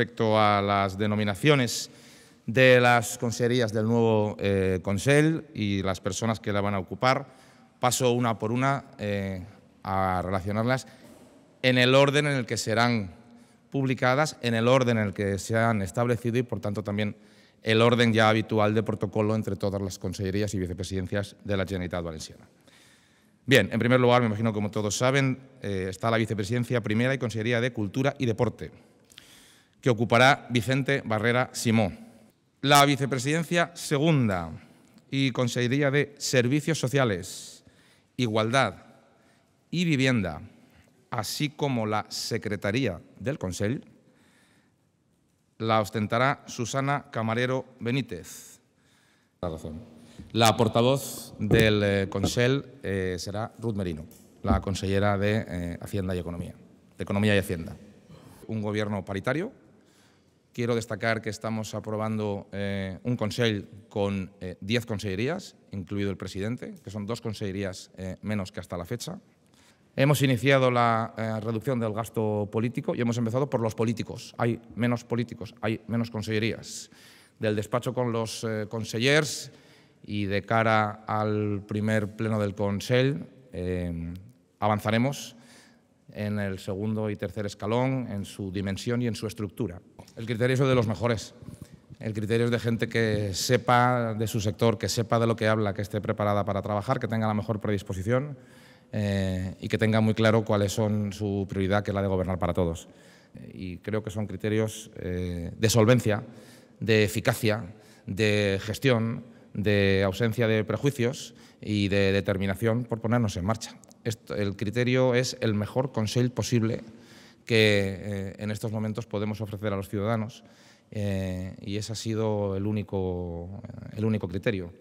respecto a las denominaciones de las consejerías del nuevo eh, Consell y las personas que la van a ocupar. Paso una por una eh, a relacionarlas en el orden en el que serán publicadas, en el orden en el que se han establecido y, por tanto, también el orden ya habitual de protocolo entre todas las consellerías y vicepresidencias de la Generalitat Valenciana. Bien, en primer lugar, me imagino como todos saben, eh, está la vicepresidencia primera y consellería de Cultura y Deporte que ocupará Vicente Barrera Simó. La vicepresidencia segunda y Consejería de Servicios Sociales, Igualdad y Vivienda, así como la Secretaría del Consell, la ostentará Susana Camarero Benítez. La portavoz del eh, Consell eh, será Ruth Merino, la consellera de eh, Hacienda y Economía, de Economía y Hacienda. Un gobierno paritario Quiero destacar que estamos aprobando eh, un Consell con 10 eh, consellerías, incluido el presidente, que son dos consellerías eh, menos que hasta la fecha. Hemos iniciado la reducción del gasto político y hemos empezado por los políticos. Hay menos políticos, hay menos consellerías. Del despacho con los consellers y de cara al primer pleno del Consell avanzaremos en el segundo y tercer escalón, en su dimensión y en su estructura. El criterio es de los mejores. El criterio es de gente que sepa de su sector, que sepa de lo que habla, que esté preparada para trabajar, que tenga la mejor predisposición eh, y que tenga muy claro cuáles son su prioridad, que es la de gobernar para todos. Y creo que son criterios eh, de solvencia, de eficacia, de gestión, de ausencia de prejuicios y de determinación por ponernos en marcha el criterio es el mejor consejo posible que eh, en estos momentos podemos ofrecer a los ciudadanos eh, y ese ha sido el único criterio.